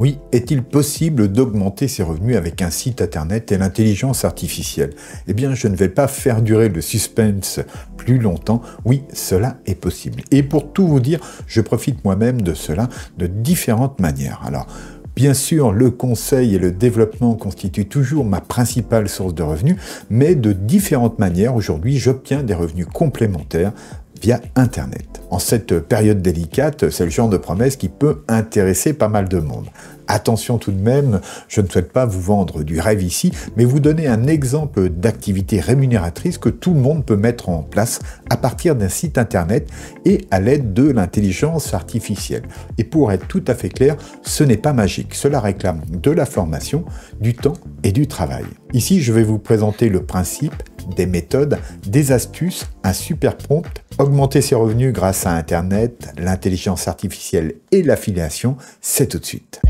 Oui, est-il possible d'augmenter ses revenus avec un site internet et l'intelligence artificielle Eh bien, je ne vais pas faire durer le suspense plus longtemps. Oui, cela est possible. Et pour tout vous dire, je profite moi-même de cela de différentes manières. Alors, Bien sûr, le conseil et le développement constituent toujours ma principale source de revenus, mais de différentes manières, aujourd'hui, j'obtiens des revenus complémentaires via Internet. En cette période délicate, c'est le genre de promesse qui peut intéresser pas mal de monde. Attention tout de même, je ne souhaite pas vous vendre du rêve ici, mais vous donner un exemple d'activité rémunératrice que tout le monde peut mettre en place à partir d'un site internet et à l'aide de l'intelligence artificielle. Et pour être tout à fait clair, ce n'est pas magique, cela réclame de la formation, du temps et du travail. Ici, je vais vous présenter le principe des méthodes, des astuces, un super prompt, augmenter ses revenus grâce à Internet, l'intelligence artificielle et l'affiliation, c'est tout de suite.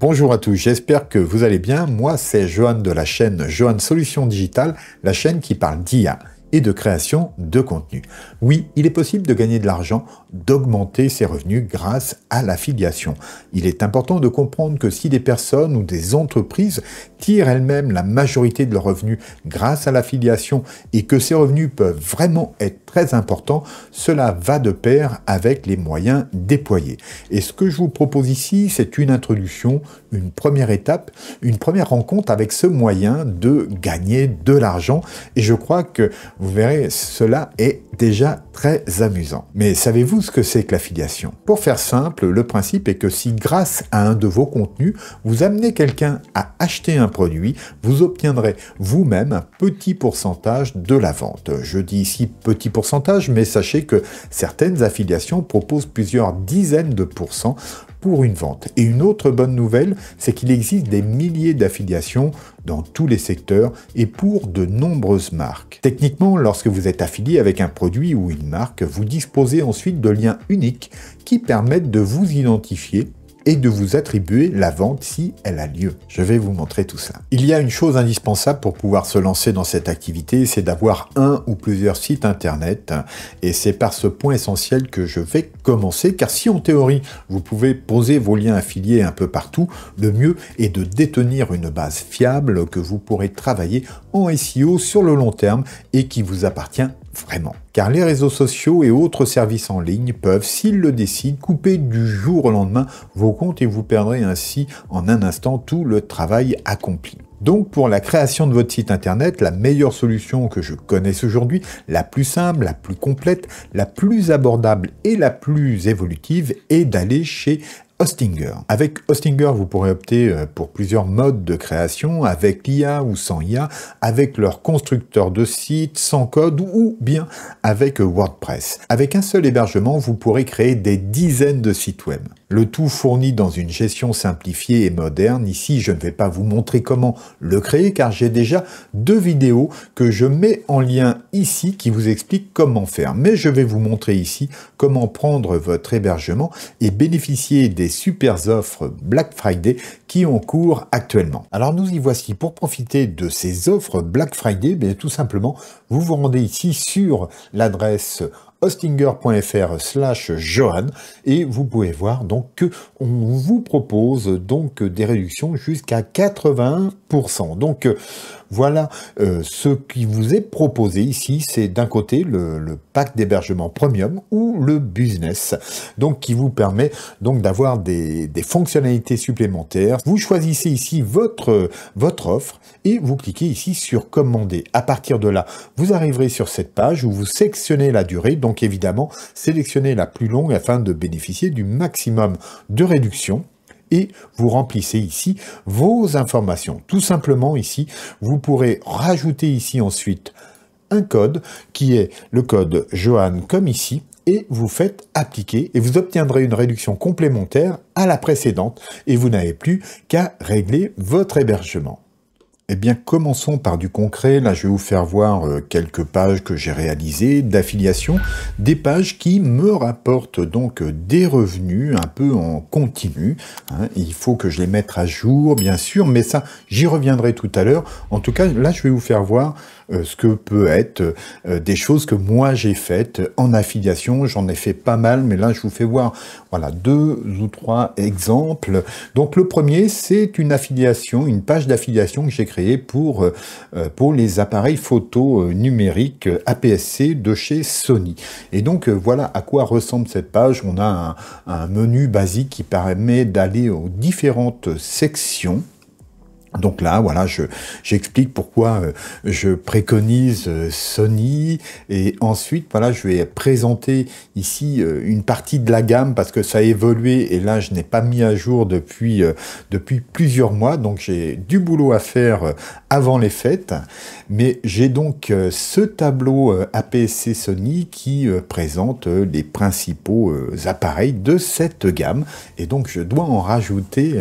Bonjour à tous, j'espère que vous allez bien. Moi, c'est Johan de la chaîne Johan Solutions Digitales, la chaîne qui parle d'IA et de création de contenu. Oui, il est possible de gagner de l'argent, d'augmenter ses revenus grâce à la filiation. Il est important de comprendre que si des personnes ou des entreprises tirent elles-mêmes la majorité de leurs revenus grâce à la filiation et que ces revenus peuvent vraiment être très importants, cela va de pair avec les moyens déployés. Et ce que je vous propose ici, c'est une introduction, une première étape, une première rencontre avec ce moyen de gagner de l'argent. Et je crois que vous verrez, cela est déjà très amusant. Mais savez-vous ce que c'est que l'affiliation Pour faire simple, le principe est que si grâce à un de vos contenus, vous amenez quelqu'un à acheter un produit, vous obtiendrez vous-même un petit pourcentage de la vente. Je dis ici petit pourcentage, mais sachez que certaines affiliations proposent plusieurs dizaines de pourcents une vente. Et une autre bonne nouvelle, c'est qu'il existe des milliers d'affiliations dans tous les secteurs et pour de nombreuses marques. Techniquement, lorsque vous êtes affilié avec un produit ou une marque, vous disposez ensuite de liens uniques qui permettent de vous identifier et de vous attribuer la vente si elle a lieu. Je vais vous montrer tout ça. Il y a une chose indispensable pour pouvoir se lancer dans cette activité, c'est d'avoir un ou plusieurs sites internet. Et c'est par ce point essentiel que je vais commencer, car si en théorie vous pouvez poser vos liens affiliés un peu partout, le mieux est de détenir une base fiable que vous pourrez travailler en SEO sur le long terme et qui vous appartient Vraiment. Car les réseaux sociaux et autres services en ligne peuvent, s'ils le décident, couper du jour au lendemain vos comptes et vous perdrez ainsi en un instant tout le travail accompli. Donc pour la création de votre site internet, la meilleure solution que je connaisse aujourd'hui, la plus simple, la plus complète, la plus abordable et la plus évolutive est d'aller chez Hostinger. Avec Hostinger, vous pourrez opter euh, pour plusieurs modes de création, avec l'IA ou sans IA, avec leur constructeur de site, sans code ou bien avec euh, WordPress. Avec un seul hébergement, vous pourrez créer des dizaines de sites web. Le tout fourni dans une gestion simplifiée et moderne. Ici, je ne vais pas vous montrer comment le créer car j'ai déjà deux vidéos que je mets en lien ici qui vous expliquent comment faire. Mais je vais vous montrer ici comment prendre votre hébergement et bénéficier des super offres Black Friday qui ont cours actuellement. Alors nous y voici pour profiter de ces offres Black Friday, mais tout simplement vous vous rendez ici sur l'adresse hostinger.fr slash Johan et vous pouvez voir donc que on vous propose donc des réductions jusqu'à 80%. Donc euh, voilà euh, ce qui vous est proposé ici, c'est d'un côté le, pack d'hébergement premium ou le business, donc qui vous permet donc d'avoir des, des, fonctionnalités supplémentaires. Vous choisissez ici votre, votre offre et vous cliquez ici sur commander. À partir de là, vous arriverez sur cette page où vous sélectionnez la durée, donc évidemment sélectionnez la plus longue afin de bénéficier du maximum de réduction et vous remplissez ici vos informations. Tout simplement ici, vous pourrez rajouter ici ensuite un code qui est le code Johan comme ici et vous faites appliquer et vous obtiendrez une réduction complémentaire à la précédente et vous n'avez plus qu'à régler votre hébergement. Eh bien, commençons par du concret. Là, je vais vous faire voir euh, quelques pages que j'ai réalisées d'affiliation, des pages qui me rapportent donc euh, des revenus un peu en continu. Hein. il faut que je les mette à jour, bien sûr, mais ça, j'y reviendrai tout à l'heure. En tout cas, là, je vais vous faire voir euh, ce que peut être des choses que moi j'ai faites en affiliation. J'en ai fait pas mal, mais là, je vous fais voir voilà, deux ou trois exemples. Donc le premier, c'est une affiliation, une page d'affiliation que j'ai créée pour, euh, euh, les appareils photo euh, numériques APS-C de chez Sony. Et donc voilà à quoi ressemble cette page. On a un menu basique qui permet d'aller aux différentes sections donc là, voilà, j'explique pourquoi euh, je préconise euh, Sony et ensuite, voilà, je vais présenter ici euh, une partie de la gamme parce que ça a évolué et là, je n'ai pas mis à jour depuis depuis plusieurs mois, donc j'ai du boulot à faire avant les fêtes. Mais j'ai donc euh, ce tableau euh, APS-C Sony qui euh, présente les principaux appareils de cette gamme. Et donc je dois en rajouter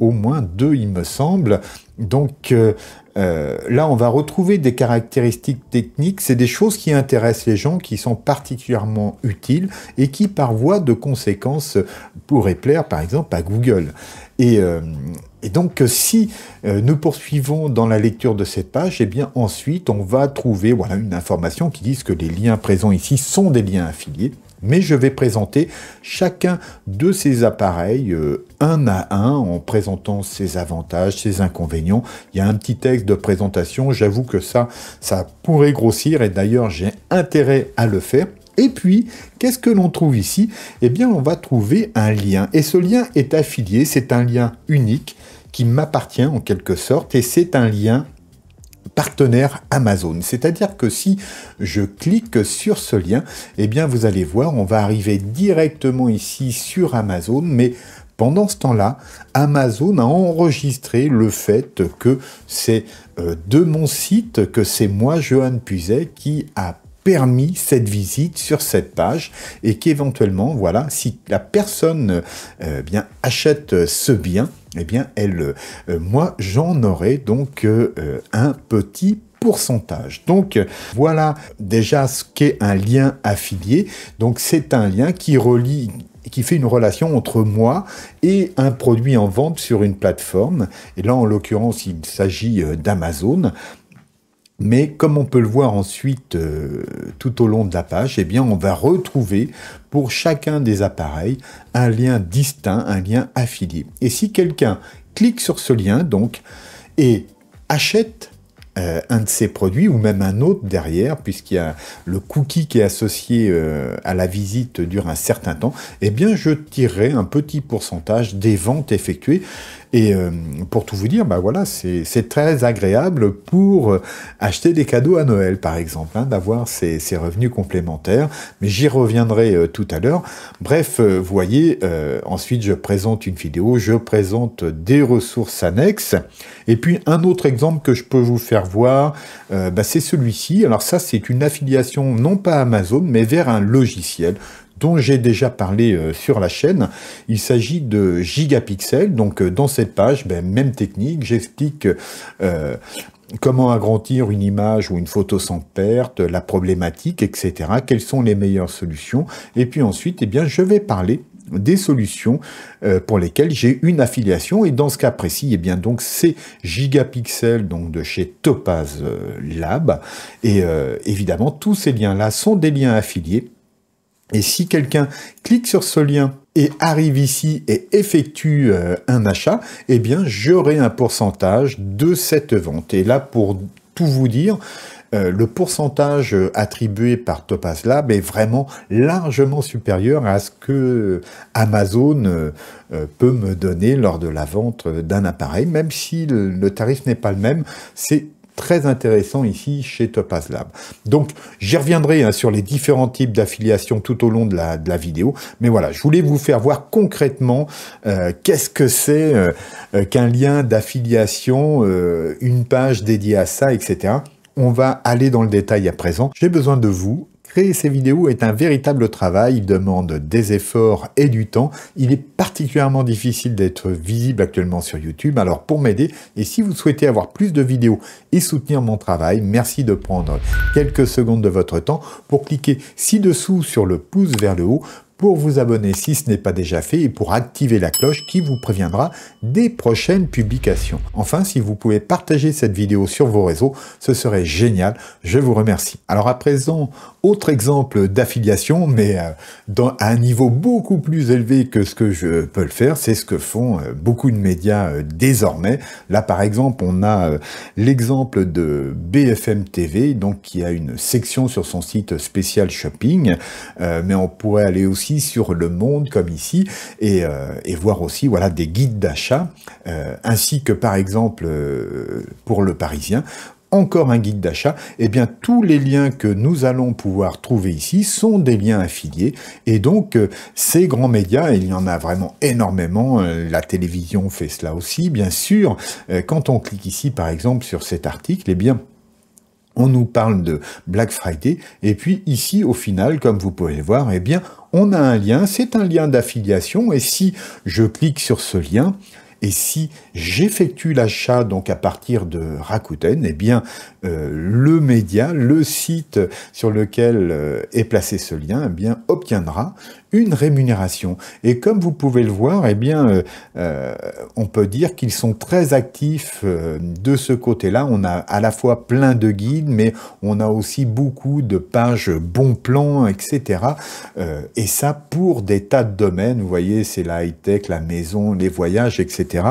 au moins deux, il me semble. Donc là, on va retrouver des caractéristiques techniques. C'est des choses qui intéressent les gens, qui sont particulièrement utiles et qui, par voie de conséquence, pourraient plaire, par exemple, à Google. Et et donc, euh, si euh, nous poursuivons dans la lecture de cette page, eh bien, ensuite, on va trouver voilà, une information qui dit que les liens présents ici sont des liens affiliés. Mais je vais présenter chacun de ces appareils euh, un à un en présentant ses avantages, ses inconvénients. Il y a un petit texte de présentation, j'avoue que ça, ça pourrait grossir et d'ailleurs j'ai intérêt à le faire. Et puis, qu'est-ce que l'on trouve ici Eh bien, on va trouver un lien. Et ce lien est affilié, c'est un lien unique qui m'appartient en quelque sorte, et c'est un lien partenaire Amazon. C'est-à-dire que si je clique sur ce lien, eh bien vous allez voir, on va arriver directement ici sur Amazon, mais pendant ce temps-là, Amazon a enregistré le fait que c'est euh, de mon site que c'est moi, Johan Puzet, qui a permis cette visite sur cette page et qu'éventuellement, voilà, si la personne euh, eh bien, achète ce bien, eh bien, elle, euh, moi, j'en aurai donc euh, euh, un petit pourcentage. Donc voilà déjà ce qu'est un lien affilié. Donc c'est un lien qui relie qui fait une relation entre moi et un produit en vente sur une plateforme. Et là, en l'occurrence, il s'agit d'Amazon. Mais comme on peut le voir ensuite euh, tout au long de la page, eh bien on va retrouver pour chacun des appareils un lien distinct, un lien affilié. Et si quelqu'un clique sur ce lien donc et achète euh, un de ces produits ou même un autre derrière, puisqu'il y a le cookie qui est associé euh, à la visite dure un certain temps, eh bien je tirerai un petit pourcentage des ventes effectuées et euh, pour tout vous dire, bah voilà, c'est très agréable pour euh, acheter des cadeaux à Noël, par exemple, hein, d'avoir ces, revenus complémentaires. Mais j'y reviendrai euh, tout à l'heure. Bref, vous voyez, ensuite je présente une vidéo, je présente des ressources annexes. Et puis un autre exemple que je peux vous faire voir, bah, c'est celui-ci. Alors ça, c'est une affiliation non pas Amazon, mais vers un logiciel dont j'ai déjà parlé euh, sur la chaîne. Il s'agit de gigapixels. Donc euh, dans cette page, ben, même technique, j'explique euh, comment agrandir une image ou une photo sans perte, la problématique, etc. Quelles sont les meilleures solutions Et puis ensuite, eh bien, je vais parler des solutions pour lesquelles j'ai une affiliation et dans ce cas précis et eh bien donc c'est gigapixels donc de chez Topaz Lab et évidemment tous ces liens là sont des liens affiliés et si quelqu'un clique sur ce lien et arrive ici et effectue euh, un achat, eh bien j'aurai un pourcentage de cette vente. Et là, pour tout vous dire, euh, le pourcentage euh, attribué par Topaz Lab est vraiment largement supérieur à ce que Amazon peut me donner lors de la vente d'un appareil, même si le, le tarif n'est pas le même, c'est très intéressant ici chez Topaz Lab. Donc j'y reviendrai hein, sur les différents types d'affiliation tout au long de la, vidéo, mais voilà, je voulais vous faire voir concrètement euh, qu'est-ce que c'est euh, euh, qu'un lien d'affiliation, une page dédiée à ça, etc. On va aller dans le détail à présent. J'ai besoin de vous Créer ces vidéos est un véritable travail, il demande des efforts et du temps. Il est particulièrement difficile d'être visible actuellement sur YouTube, alors pour m'aider, et si vous souhaitez avoir plus de vidéos et soutenir mon travail, merci de prendre quelques secondes de votre temps pour cliquer ci-dessous sur le pouce vers le haut pour vous abonner si ce n'est pas déjà fait et pour activer la cloche qui vous préviendra des prochaines publications. Enfin, si vous pouvez partager cette vidéo sur vos réseaux, ce serait génial. Je vous remercie. Alors à présent, autre exemple d'affiliation, mais euh, dans, à un niveau beaucoup plus élevé que ce que je peux le faire, c'est ce que font euh, beaucoup de médias euh, désormais. Là, par exemple, on a l'exemple de BFM TV, donc qui a une section sur son site spécial shopping, mais on pourrait aller aussi sur le monde comme ici euh, et, voir aussi voilà des guides d'achat euh, ainsi que par exemple euh, pour le Parisien encore un guide d'achat, et eh bien tous les liens que nous allons pouvoir trouver ici sont des liens affiliés et donc ces grands médias, il y en a vraiment énormément, la télévision fait cela aussi bien sûr. quand on clique ici par exemple sur cet article, et eh bien on nous parle de Black Friday, et puis ici, au final, comme vous pouvez le voir, eh bien, on a un lien, c'est un lien d'affiliation, et si je clique sur ce lien, et si j'effectue l'achat donc à partir de Rakuten, eh bien euh, le média, le site sur lequel euh, est placé ce lien, eh bien obtiendra une rémunération. Et comme vous pouvez le voir, eh bien, euh, euh, on peut dire qu'ils sont très actifs euh, de ce côté-là. On a à la fois plein de guides, mais on a aussi beaucoup de pages bons plans, etc. et ça pour des tas de domaines. Vous voyez, c'est la high-tech, la maison, les voyages, etc.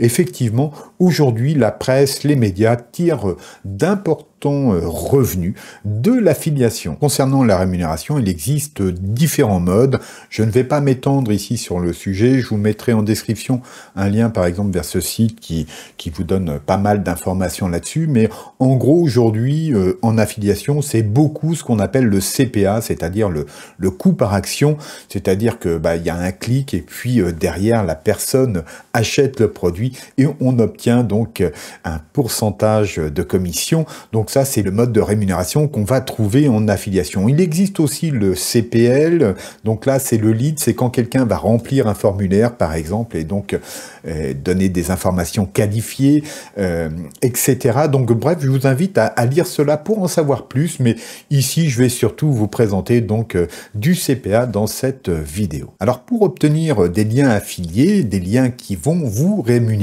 Effectivement, aujourd'hui, la presse, les médias tirent d'importants euh, revenus de l'affiliation. Concernant la rémunération, il existe différents modes. Je ne vais pas m'étendre ici sur le sujet. Je vous mettrai en description un lien, par exemple, vers ce site qui, qui vous donne pas mal d'informations là-dessus. Mais en gros, aujourd'hui, euh, en affiliation, c'est beaucoup ce qu'on appelle le CPA, c'est-à-dire le, le coût par action. C'est-à-dire que, bah, il y a un clic et puis euh, derrière, la personne achète le produit et on obtient donc un pourcentage de commission. Donc ça, c'est le mode de rémunération qu'on va trouver en affiliation. Il existe aussi le CPL. Donc là, c'est le lead, c'est quand quelqu'un va remplir un formulaire, par exemple, et donc euh, donner des informations qualifiées, euh, etc. Donc bref, je vous invite à, lire cela pour en savoir plus. Mais ici, je vais surtout vous présenter donc euh, du CPA dans cette vidéo. Alors pour obtenir des liens affiliés, des liens qui vont vous rémunérer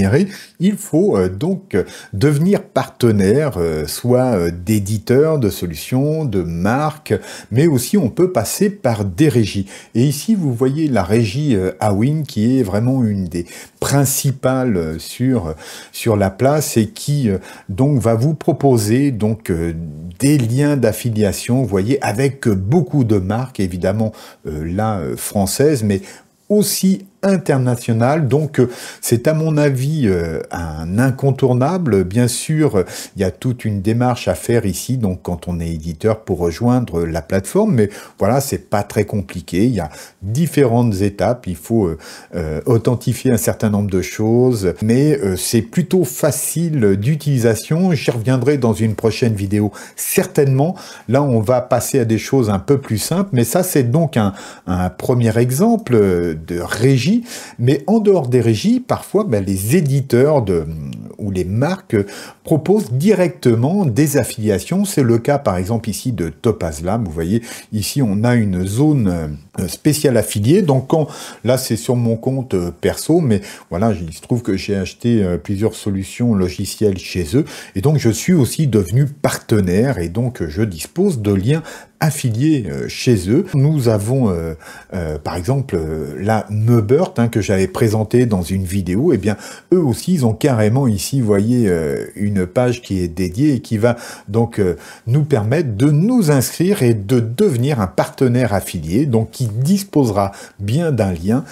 il faut euh, donc devenir partenaire, euh, soit euh, d'éditeur de solutions, de marques, mais aussi on peut passer par des régies. Et ici, vous voyez la régie Awin qui est vraiment une des principales sur, sur la place et qui donc va vous proposer donc des liens d'affiliation, vous voyez, avec beaucoup de marques, évidemment là française, mais aussi international. Donc euh, c'est à mon avis euh, un incontournable. Bien sûr, il y a toute une démarche à faire ici, donc quand on est éditeur pour rejoindre la plateforme, mais voilà, c'est pas très compliqué. Il y a différentes étapes. Il faut euh, authentifier un certain nombre de choses, mais c'est plutôt facile d'utilisation. J'y reviendrai dans une prochaine vidéo certainement. Là, on va passer à des choses un peu plus simples, mais ça, c'est donc un, un premier exemple de régime mais en dehors des régies, parfois ben, les éditeurs de, ou les marques proposent directement des affiliations. C'est le cas par exemple ici de Topaz Vous voyez, ici on a une zone euh, spéciale affiliée. Donc quand, là c'est sur mon compte euh, perso, mais voilà, il se trouve que j'ai acheté euh, plusieurs solutions logicielles chez eux. Et donc je suis aussi devenu partenaire et donc je dispose de liens affiliés euh, chez eux. Nous avons euh, euh, par exemple la Meubert hein, que j'avais présenté dans une vidéo, et eh bien eux aussi ils ont carrément ici, voyez, une page qui est dédiée et qui va donc nous permettre de nous inscrire et de devenir un partenaire affilié, donc qui disposera bien d'un lien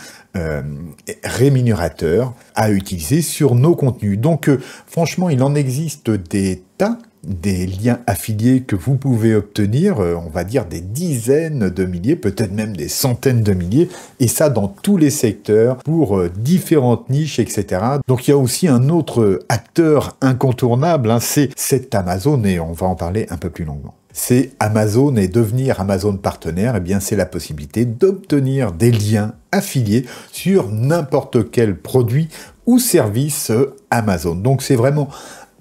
rémunérateur à utiliser sur nos contenus. Donc franchement, il en existe des tas des liens affiliés que vous pouvez obtenir, euh, on va dire des dizaines de milliers, peut-être même des centaines de milliers, et ça dans tous les secteurs, pour euh, différentes niches, etc. Donc il y a aussi un autre acteur incontournable, hein, c'est cet Amazon, et on va en parler un peu plus longuement c'est Amazon et devenir Amazon partenaire, eh bien c'est la possibilité d'obtenir des liens affiliés sur n'importe quel produit ou service euh, Amazon. Donc c'est vraiment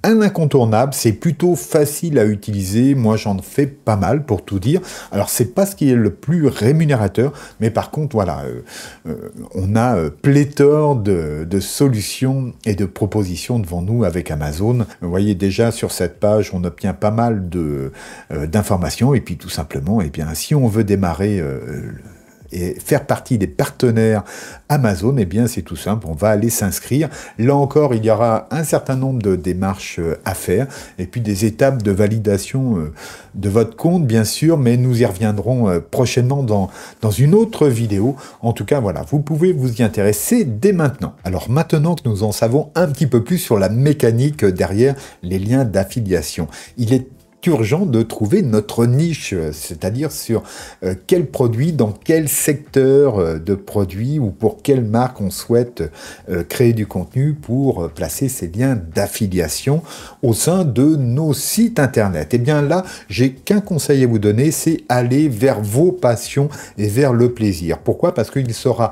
un incontournable, c'est plutôt facile à utiliser, moi j'en fais pas mal pour tout dire. Alors c'est pas ce qui est le plus rémunérateur, mais par contre voilà, euh, euh, on a euh, pléthore de, solutions et de propositions devant nous avec Amazon. Vous voyez déjà sur cette page, on obtient pas mal de d'informations et puis tout simplement, et eh bien si on veut démarrer et faire partie des partenaires Amazon, et eh bien c'est tout simple, on va aller s'inscrire. Là encore, il y aura un certain nombre de démarches euh, à faire et puis des étapes de validation euh, de votre compte, bien sûr, mais nous y reviendrons euh, prochainement dans, dans une autre vidéo. En tout cas, voilà, vous pouvez vous y intéresser dès maintenant. Alors maintenant que nous en savons un petit peu plus sur la mécanique derrière les liens d'affiliation, il est urgent de trouver notre niche, c'est-à-dire sur euh, quel produit, dans quel secteur euh, de produit ou pour quelle marque on souhaite euh, créer du contenu pour placer ces liens d'affiliation au sein de nos sites internet. Et eh bien là, j'ai qu'un conseil à vous donner, c'est aller vers vos passions et vers le plaisir. Pourquoi Parce qu'il sera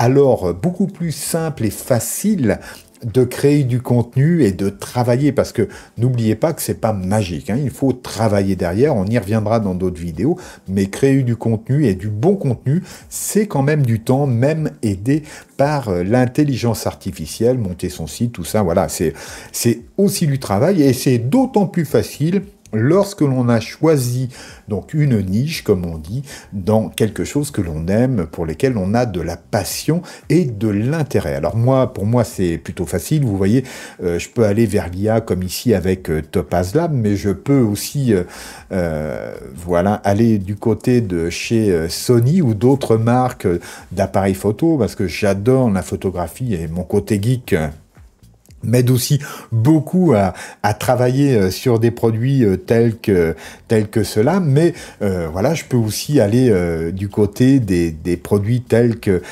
alors beaucoup plus simple et facile de créer du contenu et de travailler, parce que n'oubliez pas que c'est pas magique, hein. il faut travailler derrière, on y reviendra dans d'autres vidéos, mais créer du contenu et du bon contenu, c'est quand même du temps, même aidé par euh, l'intelligence artificielle, monter son site, tout ça, voilà, c'est aussi du travail et c'est d'autant plus facile Lorsque l'on a choisi donc une niche, comme on dit, dans quelque chose que l'on aime, pour lequel on a de la passion et de l'intérêt. Alors moi, pour moi, c'est plutôt facile. Vous voyez, euh, je peux aller vers l'IA comme ici avec euh, Topaz Lab, mais je peux aussi, euh, voilà, aller du côté de chez Sony ou d'autres marques d'appareils photo, parce que j'adore la photographie et mon côté geek m'aide aussi beaucoup à, travailler euh, sur des produits euh, tels que tels que cela mais euh, voilà je peux aussi aller du côté des, produits tels que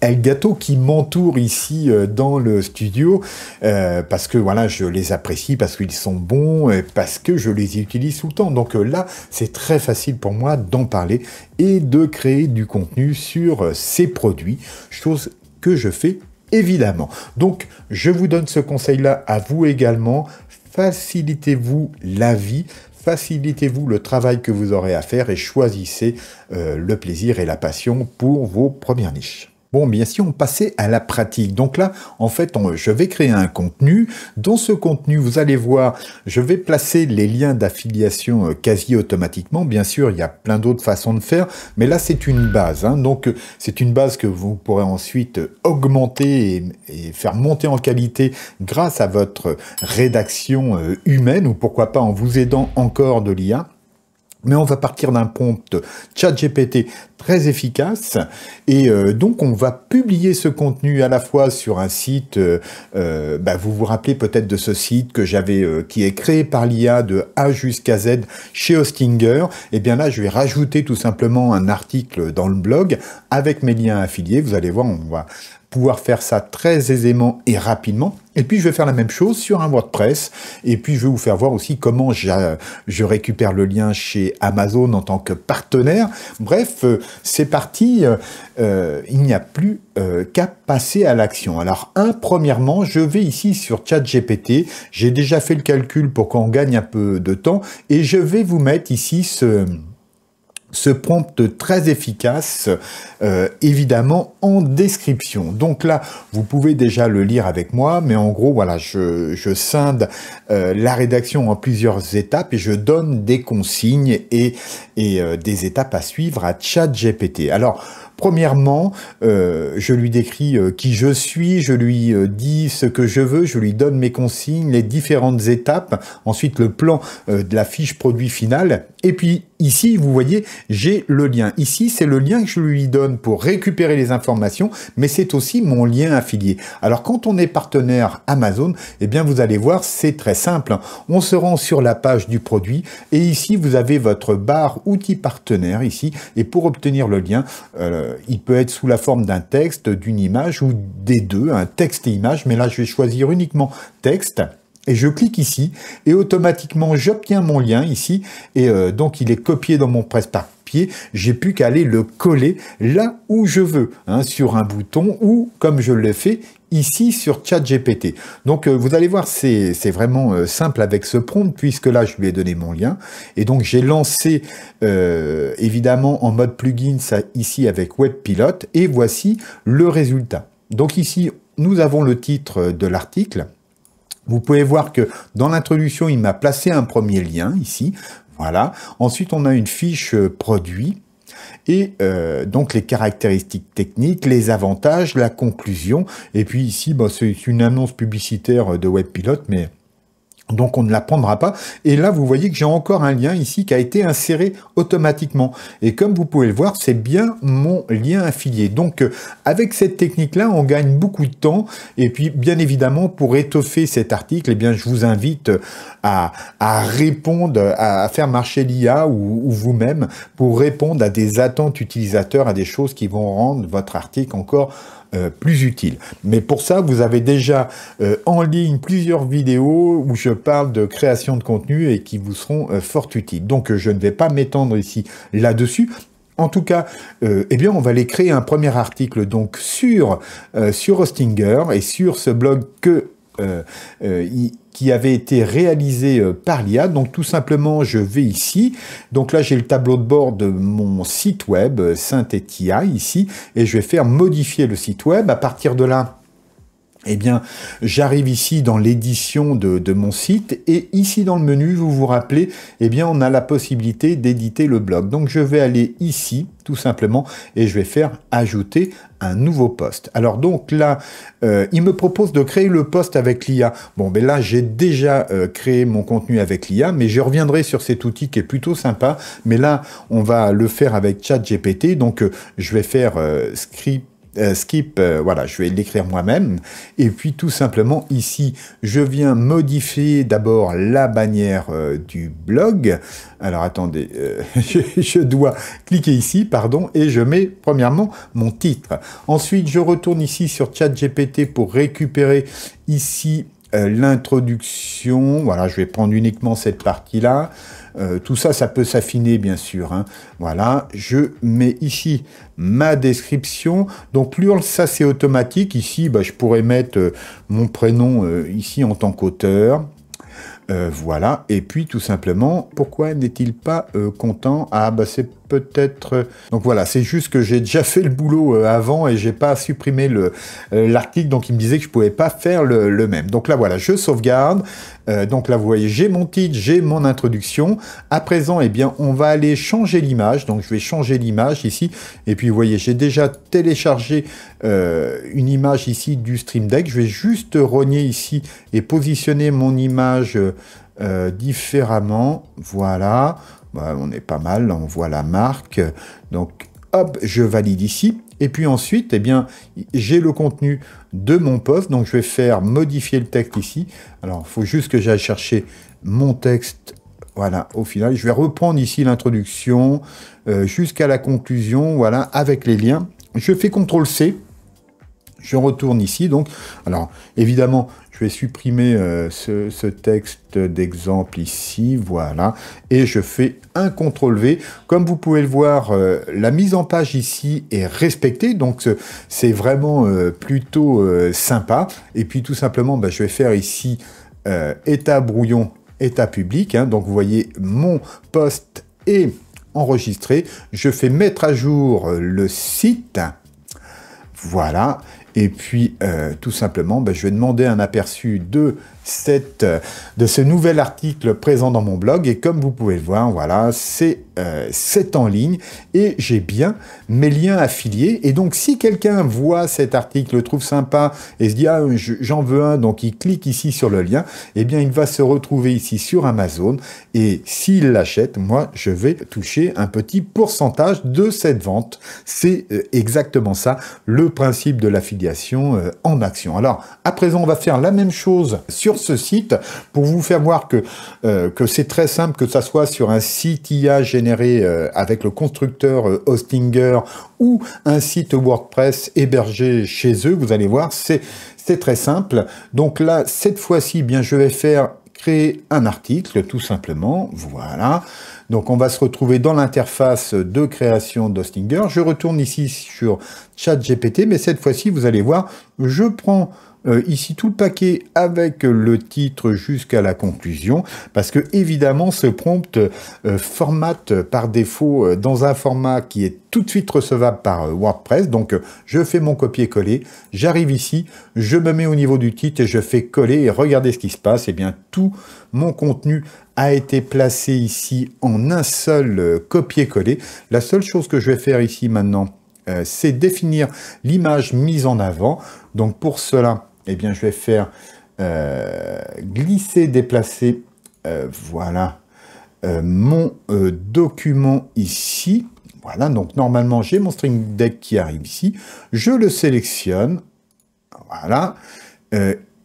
El Gato qui m'entoure ici dans le studio parce que voilà je les apprécie parce qu'ils sont bons et parce que je les utilise tout le temps donc là c'est très facile pour moi d'en parler et de créer du contenu sur ces produits chose que je fais évidemment. Donc, je vous donne ce conseil-là à vous également. Facilitez-vous la vie, facilitez-vous le travail que vous aurez à faire et choisissez euh, le plaisir et la passion pour vos premières niches. Bon, bien si on passait à la pratique. Donc là, en fait, je vais créer un contenu. Dans ce contenu, vous allez voir, je vais placer les liens d'affiliation euh, quasi automatiquement. Bien sûr, il y a plein d'autres façons de faire, mais là, c'est une base. Hein. Donc, euh, c'est une base que vous pourrez ensuite euh, augmenter et, et, faire monter en qualité grâce à votre rédaction humaine ou pourquoi pas en vous aidant encore de l'IA. Mais on va partir d'un prompt ChatGPT très efficace et euh, donc on va publier ce contenu à la fois sur un site. Euh, euh, bah, vous vous rappelez peut-être de ce site que j'avais, qui est créé par l'IA de A jusqu'à Z chez Hostinger. Et eh bien là, je vais rajouter tout simplement un article dans le blog avec mes liens affiliés. Vous allez voir, on va pouvoir faire ça très aisément et rapidement. Et puis je vais faire la même chose sur un WordPress. Et puis je vais vous faire voir aussi comment je récupère le lien chez Amazon en tant que partenaire. Bref, euh, c'est parti. Euh, euh, il n'y a plus qu'à passer à l'action. Alors, un, premièrement, je vais ici sur ChatGPT. J'ai déjà fait le calcul pour qu'on gagne un peu de temps. Et je vais vous mettre ici ce ce prompt très efficace, euh, évidemment en description. Donc là, vous pouvez déjà le lire avec moi, mais en gros, voilà, je, scinde euh, la rédaction en plusieurs étapes et je donne des consignes et, et euh, des étapes à suivre à ChatGPT. Alors, Premièrement, euh, je lui décris euh, qui je suis, je lui euh, dis ce que je veux, je lui donne mes consignes, les différentes étapes, ensuite le plan de la fiche produit finale, et puis ici, vous voyez, j'ai le lien. Ici, c'est le lien que je lui donne pour récupérer les informations, mais c'est aussi mon lien affilié. Alors quand on est partenaire Amazon, eh bien vous allez voir, c'est très simple. On se rend sur la page du produit, et ici, vous avez votre barre outils partenaire ici, et pour obtenir le lien, euh, euh, il peut être sous la forme d'un texte, d'une image ou des deux, un texte et image, mais là je vais choisir uniquement texte. Et je clique ici et automatiquement j'obtiens mon lien ici et euh, donc il est copié dans mon presse-papier. J'ai plus qu'à aller le coller là où je veux, hein, sur un bouton ou comme je l'ai fait ici sur ChatGPT. Donc euh, vous allez voir, c'est vraiment euh, simple avec ce prompt, puisque là je lui ai donné mon lien. Et donc j'ai lancé euh, évidemment en mode plugin ça, ici avec WebPilot, et voici le résultat. Donc ici, nous avons le titre de l'article. Vous pouvez voir que dans l'introduction, il m'a placé un premier lien ici. Voilà. Ensuite, on a une fiche produit et euh, donc les caractéristiques techniques, les avantages, la conclusion. Et puis ici, bah, c'est une annonce publicitaire de WebPilot, mais donc on ne la prendra pas. Et là, vous voyez que j'ai encore un lien ici qui a été inséré automatiquement. Et comme vous pouvez le voir, c'est bien mon lien affilié. Donc euh, avec cette technique-là, on gagne beaucoup de temps. Et puis, bien évidemment, pour étoffer cet article, eh bien, je vous invite euh, à, répondre, à, faire marcher l'IA ou vous-même pour répondre à des attentes utilisateurs, à des choses qui vont rendre votre article encore euh, plus utile. Mais pour ça, vous avez déjà euh, en ligne plusieurs vidéos où je parle de création de contenu et qui vous seront euh, fort utiles. Donc je ne vais pas m'étendre ici là-dessus. En tout cas, eh bien, on va aller créer un premier article donc sur sur Hostinger et sur ce blog que euh, euh, qui avait été réalisé euh, par l'IA. Donc tout simplement, je vais ici. Donc là, j'ai le tableau de bord de mon site web Synthetia ici, et je vais faire modifier le site web. À partir de là, eh bien, j'arrive ici dans l'édition de, mon site et ici dans le menu, vous vous rappelez, eh bien, on a la possibilité d'éditer le blog. Donc, je vais aller ici, tout simplement, et je vais faire ajouter un nouveau poste. Alors, donc là, euh, il me propose de créer le poste avec l'IA. Bon, ben là, j'ai déjà euh, créé mon contenu avec l'IA, mais je reviendrai sur cet outil qui est plutôt sympa. Mais là, on va le faire avec ChatGPT. Donc, euh, je vais faire script euh, skip, euh, voilà, je vais l'écrire moi-même. Et puis tout simplement ici, je viens modifier d'abord la bannière euh, du blog. Alors attendez, je, je, dois cliquer ici, pardon, et je mets premièrement mon titre. Ensuite, je retourne ici sur ChatGPT pour récupérer ici euh, l'introduction. Voilà, je vais prendre uniquement cette partie-là. Euh, tout ça, ça peut s'affiner, bien sûr. Hein. Voilà, je mets ici ma description. Donc plus ça, c'est automatique. Ici, bah, je pourrais mettre euh, mon prénom ici en tant qu'auteur. voilà, et puis tout simplement, pourquoi n'est-il pas content Ah, bah c'est peut-être. Euh, donc voilà, c'est juste que j'ai déjà fait le boulot euh, avant et j'ai pas supprimé euh, l'article, donc il me disait que je pouvais pas faire le, même. Donc là voilà, je sauvegarde. donc là vous voyez, j'ai mon titre, j'ai mon introduction. À présent, eh bien, on va aller changer l'image. Donc je vais changer l'image ici. Et puis vous voyez, j'ai déjà téléchargé une image ici du Stream Deck. Je vais juste rogner ici et positionner mon image différemment. Voilà. Bah, on est pas mal, on voit la marque. Donc, hop, je valide ici. Et puis ensuite, eh bien, j'ai le contenu de mon poste, Donc, je vais faire modifier le texte ici. Alors, il faut juste que j'aille chercher mon texte. Voilà, au final, je vais reprendre ici l'introduction euh, jusqu'à la conclusion, voilà, avec les liens. Je fais CTRL-C je retourne ici, donc. Alors, évidemment, je vais supprimer euh, ce, texte d'exemple ici, voilà. Et je fais un CTRL-V. Comme vous pouvez le voir, euh, la mise en page ici est respectée, donc euh, c'est vraiment plutôt sympa. Et puis, tout simplement, bah, je vais faire ici état brouillon, état public. Hein. donc, vous voyez, mon poste est enregistré. Je fais mettre à jour le site. Voilà. Et puis, euh, tout simplement, ben, je vais demander un aperçu de cette, euh, de ce nouvel article présent dans mon blog. Et comme vous pouvez le voir, voilà, c'est euh, en ligne et j'ai bien mes liens affiliés. Et donc, si quelqu'un voit cet article, le trouve sympa et se dit ah j'en veux un, donc il clique ici sur le lien, et eh bien il va se retrouver ici sur Amazon. Et s'il l'achète, moi je vais toucher un petit pourcentage de cette vente. C'est euh, exactement ça le principe de l'affiliation en action. Alors à présent, on va faire la même chose sur ce site pour vous faire voir que, euh, que c'est très simple, que ça soit sur un site IA généré euh, avec le constructeur Hostinger euh, ou un site WordPress hébergé chez eux. Vous allez voir, c'est très simple. Donc là, cette fois-ci, bien, je vais faire créer un article, tout simplement. Voilà. Donc on va se retrouver dans l'interface de création d'Hostinger. Je retourne ici sur ChatGPT, mais cette fois-ci, vous allez voir, je prends euh, ici tout le paquet avec le titre jusqu'à la conclusion, parce que évidemment ce prompt euh, formate par défaut euh, dans un format qui est tout de suite recevable par WordPress. Donc je fais mon copier-coller, j'arrive ici, je me mets au niveau du titre et je fais coller et regardez ce qui se passe. Et eh bien tout mon contenu a été placé ici en un seul copier-coller. La seule chose que je vais faire ici maintenant, c'est définir l'image mise en avant. Donc pour cela, eh bien, je vais faire euh, glisser, déplacer, euh, voilà, euh, mon document ici. Voilà, donc normalement, j'ai mon string deck qui arrive ici. Je le sélectionne. Voilà.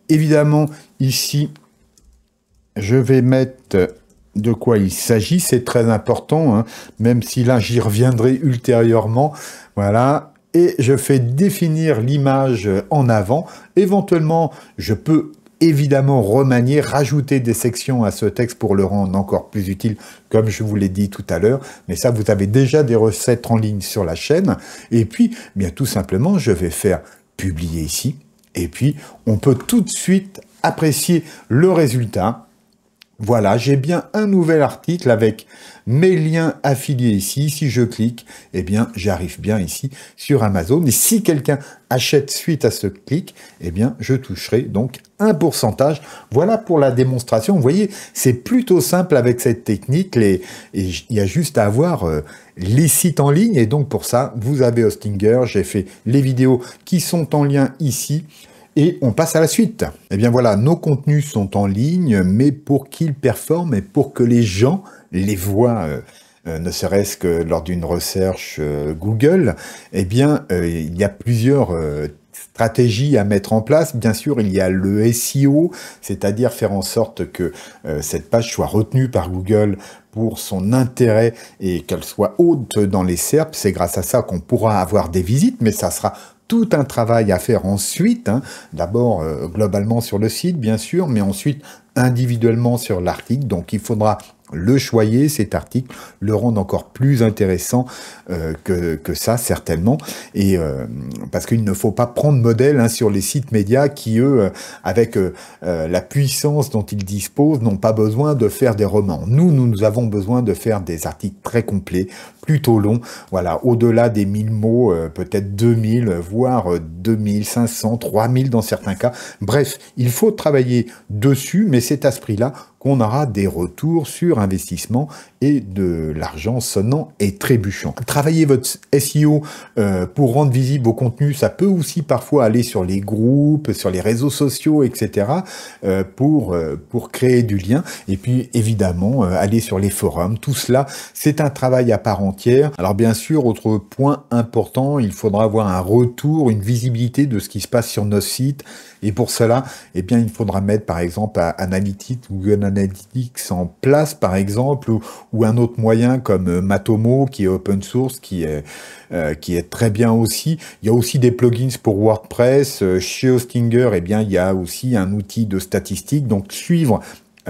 évidemment, ici, je vais mettre de quoi il s'agit. C'est très important, hein. même si là, j'y reviendrai ultérieurement. Voilà, et je fais définir l'image en avant. Éventuellement, je peux évidemment remanier, rajouter des sections à ce texte pour le rendre encore plus utile, comme je vous l'ai dit tout à l'heure. Mais ça, vous avez déjà des recettes en ligne sur la chaîne. Et puis, eh bien tout simplement, je vais faire publier ici. Et puis, on peut tout de suite apprécier le résultat voilà, j'ai bien un nouvel article avec mes liens affiliés ici. Si je clique, eh bien, j'arrive bien ici sur Amazon. Et si quelqu'un achète suite à ce clic, eh bien, je toucherai donc un pourcentage. Voilà pour la démonstration. Vous voyez, c'est plutôt simple avec cette technique. il y a juste à avoir euh, les sites en ligne. Et donc, pour ça, vous avez Hostinger. J'ai fait les vidéos qui sont en lien ici. Et on passe à la suite. Eh bien voilà, nos contenus sont en ligne, mais pour qu'ils performent et pour que les gens les voient, euh, euh, ne serait-ce que lors d'une recherche euh, Google, eh bien, il y a plusieurs stratégies à mettre en place. Bien sûr, il y a le SEO, c'est-à-dire faire en sorte que cette page soit retenue par Google pour son intérêt et qu'elle soit haute dans les SERP. C'est grâce à ça qu'on pourra avoir des visites, mais ça sera tout un travail à faire ensuite, hein. d'abord euh, globalement sur le site bien sûr, mais ensuite individuellement sur l'article. Donc il faudra le choyer, cet article, le rendre encore plus intéressant euh, que, ça, certainement. Et euh, parce qu'il ne faut pas prendre modèle hein, sur les sites médias qui, eux, avec la puissance dont ils disposent, n'ont pas besoin de faire des romans. Nous, nous, nous avons besoin de faire des articles très complets plutôt long. Voilà, au-delà des 1000 mots, euh, peut-être 2000, voire 2500, euh, 3000 dans certains cas. Bref, il faut travailler dessus, mais c'est à ce prix-là qu'on aura des retours sur investissement et de l'argent sonnant et trébuchant. Travailler votre SEO euh, pour rendre visible vos contenus, ça peut aussi parfois aller sur les groupes, sur les réseaux sociaux, etc. pour, pour créer du lien. Et puis évidemment, aller sur les forums. Tout cela, c'est un travail apparent alors bien sûr, autre point important, il faudra avoir un retour, une visibilité de ce qui se passe sur nos sites. Et pour cela, eh bien, il faudra mettre par exemple Analytics ou Google Analytics en place par exemple, ou, un autre moyen comme euh, Matomo qui est open source, qui est, euh, qui est très bien aussi. Il y a aussi des plugins pour WordPress. Euh, chez Hostinger, eh bien, il y a aussi un outil de statistiques, Donc suivre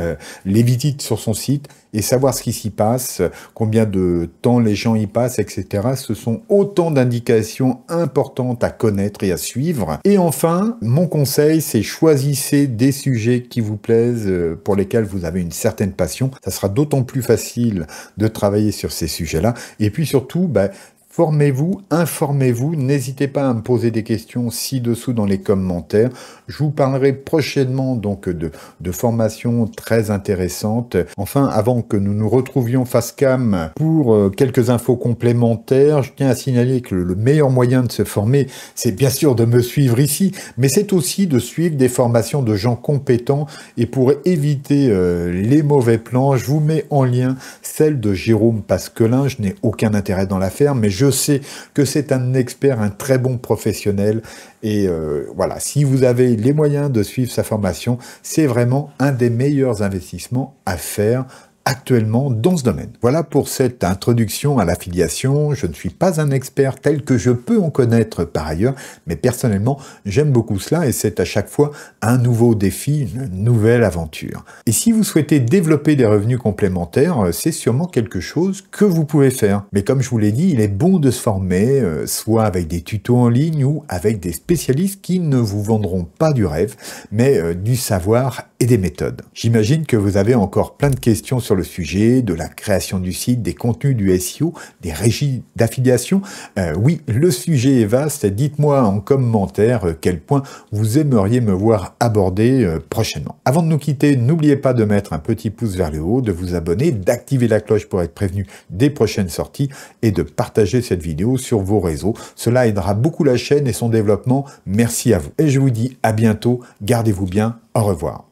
euh, les visites sur son site et savoir ce qui s'y passe, combien de temps les gens y passent, etc. Ce sont autant d'indications importantes à connaître et à suivre. Et enfin, mon conseil, c'est choisissez des sujets qui vous plaisent, euh, pour lesquels vous avez une certaine passion. Ça sera d'autant plus facile de travailler sur ces sujets-là. Et puis surtout, bah, Formez-vous, informez-vous, n'hésitez pas à me poser des questions ci-dessous dans les commentaires. Je vous parlerai prochainement donc de, de formations très intéressantes. Enfin, avant que nous nous retrouvions face cam pour euh, quelques infos complémentaires, je tiens à signaler que le meilleur moyen de se former, c'est bien sûr de me suivre ici, mais c'est aussi de suivre des formations de gens compétents et pour éviter euh, les mauvais plans, je vous mets en lien celle de Jérôme Pasquelin. Je n'ai aucun intérêt dans l'affaire, mais je je sais que c'est un expert, un très bon professionnel. Et euh, voilà, si vous avez les moyens de suivre sa formation, c'est vraiment un des meilleurs investissements à faire actuellement dans ce domaine. Voilà pour cette introduction à l'affiliation. Je ne suis pas un expert tel que je peux en connaître par ailleurs, mais personnellement, j'aime beaucoup cela et c'est à chaque fois un nouveau défi, une nouvelle aventure. Et si vous souhaitez développer des revenus complémentaires, euh, c'est sûrement quelque chose que vous pouvez faire. Mais comme je vous l'ai dit, il est bon de se former, euh, soit avec des tutos en ligne ou avec des spécialistes qui ne vous vendront pas du rêve, mais euh, du savoir des méthodes. J'imagine que vous avez encore plein de questions sur le sujet, de la création du site, des contenus du SEO, des régies d'affiliation. Euh, oui, le sujet est vaste. Dites-moi en commentaire euh, quel point vous aimeriez me voir aborder euh, prochainement. Avant de nous quitter, n'oubliez pas de mettre un petit pouce vers le haut, de vous abonner, d'activer la cloche pour être prévenu des prochaines sorties et de partager cette vidéo sur vos réseaux. Cela aidera beaucoup la chaîne et son développement. Merci à vous. Et je vous dis à bientôt. Gardez-vous bien. Au revoir.